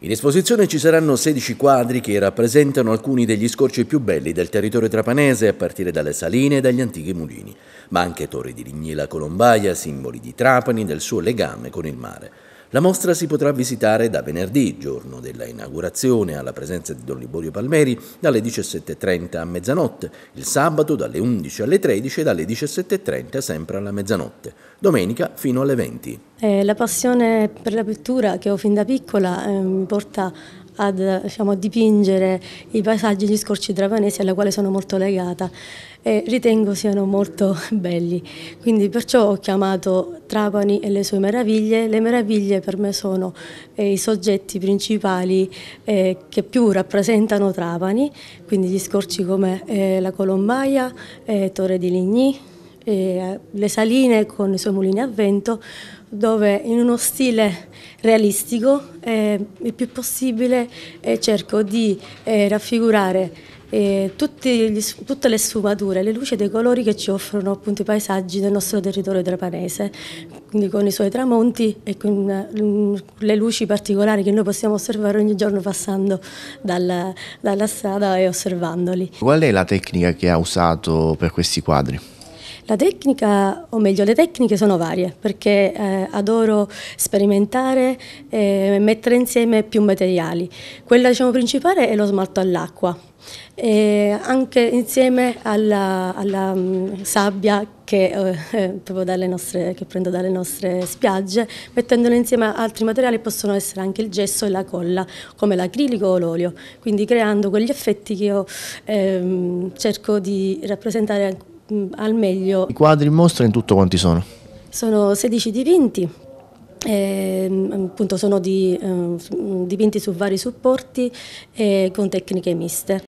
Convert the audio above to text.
In esposizione ci saranno 16 quadri che rappresentano alcuni degli scorci più belli del territorio trapanese a partire dalle saline e dagli antichi mulini, ma anche torri di Lignila Colombaia, simboli di Trapani e del suo legame con il mare. La mostra si potrà visitare da venerdì, giorno della inaugurazione, alla presenza di Don Liborio Palmeri, dalle 17.30 a mezzanotte, il sabato dalle 11 alle 13 e dalle 17.30 sempre alla mezzanotte, domenica fino alle 20. Eh, la passione per la pittura che ho fin da piccola eh, mi porta Diciamo, a diciamo, dipingere i paesaggi e gli scorci trapanesi alla quale sono molto legata e ritengo siano molto belli. Quindi perciò ho chiamato Trapani e le sue meraviglie. Le meraviglie per me sono eh, i soggetti principali eh, che più rappresentano Trapani, quindi gli scorci come eh, la Colombaia, eh, Torre di Ligny, eh, le saline con i suoi mulini a vento dove in uno stile realistico eh, il più possibile eh, cerco di eh, raffigurare eh, gli, tutte le sfumature, le luci dei colori che ci offrono appunto i paesaggi del nostro territorio trapanese, quindi con i suoi tramonti e con mm, le luci particolari che noi possiamo osservare ogni giorno passando dalla, dalla strada e osservandoli. Qual è la tecnica che ha usato per questi quadri? La tecnica, o meglio le tecniche sono varie perché eh, adoro sperimentare e mettere insieme più materiali. Quella diciamo, principale è lo smalto all'acqua, anche insieme alla, alla mh, mm, sabbia che, eh, eh nostre, che, prendo dalle nostre spiagge, mettendole insieme a altri materiali possono essere anche il gesso e la colla, come l'acrilico o l'olio, quindi creando quegli effetti che io ehm, cerco di rappresentare Mm, al meglio. I quadri in mostra in tutto quanti sono? Sono 16 dipinti, eh, appunto sono di, eh, mm, dipinti su vari supporti eh, con tecniche miste.